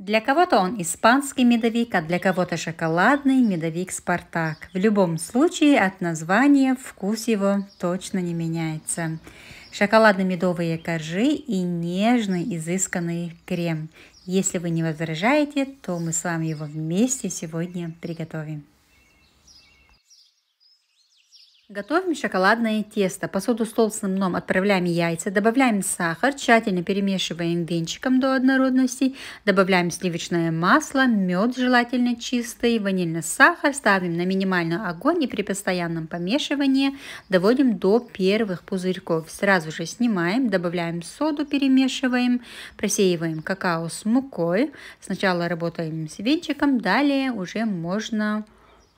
Для кого-то он испанский медовик, а для кого-то шоколадный медовик «Спартак». В любом случае от названия вкус его точно не меняется. Шоколадно-медовые коржи и нежный изысканный крем. Если вы не возражаете, то мы с вами его вместе сегодня приготовим. Готовим шоколадное тесто. Посуду с толстым дном отправляем яйца, добавляем сахар, тщательно перемешиваем венчиком до однородности, добавляем сливочное масло, мед желательно чистый, ванильный сахар, ставим на минимальный огонь и при постоянном помешивании доводим до первых пузырьков. Сразу же снимаем, добавляем соду, перемешиваем, просеиваем какао с мукой. Сначала работаем с венчиком, далее уже можно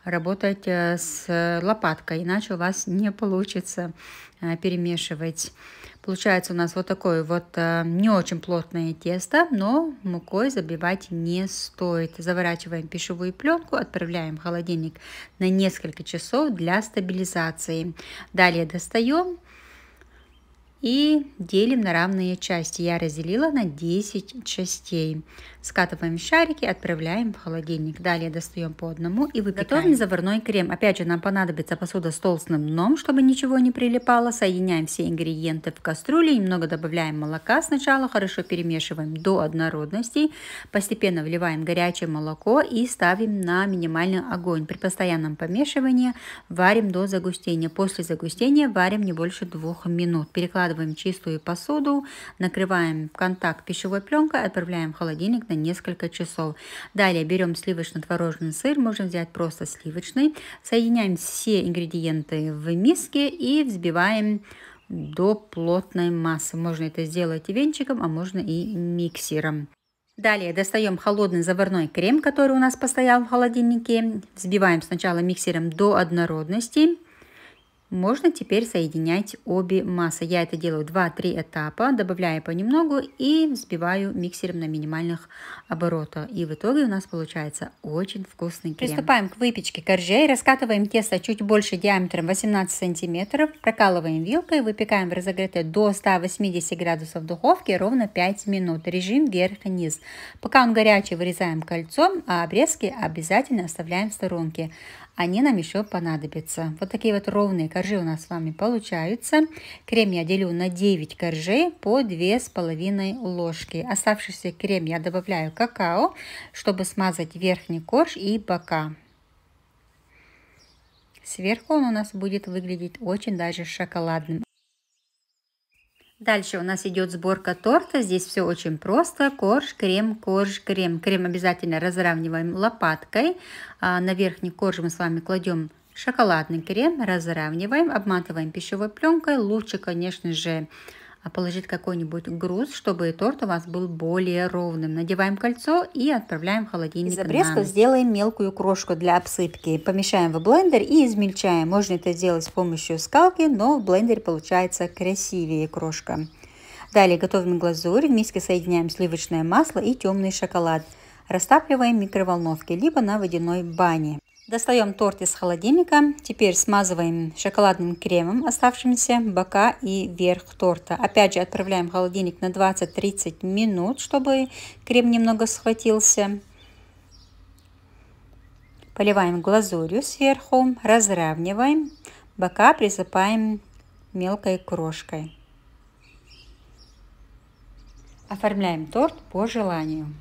работать э, с лопаткой, иначе у вас не получится э, перемешивать. Получается у нас вот такое вот э, не очень плотное тесто, но мукой забивать не стоит. Заворачиваем пищевую пленку, отправляем в холодильник на несколько часов для стабилизации. Далее достаем и делим на равные части. Я разделила на 10 частей. Скатываем шарики, отправляем в холодильник. Далее достаем по одному и выпекаем. Готовим заварной крем. Опять же, нам понадобится посуда с толстым дном, чтобы ничего не прилипало. Соединяем все ингредиенты в кастрюле, немного добавляем молока. Сначала хорошо перемешиваем до однородности. Постепенно вливаем горячее молоко и ставим на минимальный огонь. При постоянном помешивании варим до загустения. После загустения варим не больше двух минут. Перекладываем Складываем чистую посуду, накрываем в контакт пищевой пленкой, отправляем в холодильник на несколько часов. Далее берем сливочно-творожный сыр, можем взять просто сливочный. Соединяем все ингредиенты в миске и взбиваем до плотной массы. Можно это сделать венчиком, а можно и миксером. Далее достаем холодный заварной крем, который у нас постоял в холодильнике. Взбиваем сначала миксером до однородности. Можно теперь соединять обе массы. Я это делаю 2-3 этапа, добавляю понемногу и взбиваю миксером на минимальных оборотах. И в итоге у нас получается очень вкусный крем. Приступаем к выпечке коржей. Раскатываем тесто чуть больше диаметром 18 сантиметров. Прокалываем вилкой. Выпекаем в разогретой до 180 градусов духовке ровно 5 минут. Режим вверх-вниз. Пока он горячий, вырезаем кольцом, а обрезки обязательно оставляем в сторонке они нам еще понадобятся. Вот такие вот ровные коржи у нас с вами получаются. Крем я делю на 9 коржей по 2,5 ложки. Оставшийся крем я добавляю какао, чтобы смазать верхний корж и бока. Сверху он у нас будет выглядеть очень даже шоколадным. Дальше у нас идет сборка торта. Здесь все очень просто. Корж, крем, корж, крем. Крем обязательно разравниваем лопаткой. А, на верхний корж мы с вами кладем шоколадный крем, разравниваем, обматываем пищевой пленкой. Лучше, конечно же, а положить какой-нибудь груз, чтобы торт у вас был более ровным. Надеваем кольцо и отправляем в холодильник. Из обрезков сделаем мелкую крошку для обсыпки. Помешаем в блендер и измельчаем. Можно это сделать с помощью скалки, но в блендере получается красивее крошка. Далее готовим глазурь. В миске соединяем сливочное масло и темный шоколад. Растапливаем в микроволновке, либо на водяной бане. Достаем торт из холодильника. Теперь смазываем шоколадным кремом оставшимся бока и верх торта. Опять же отправляем в холодильник на 20-30 минут, чтобы крем немного схватился. Поливаем глазурью сверху, разравниваем. Бока присыпаем мелкой крошкой. Оформляем торт по желанию.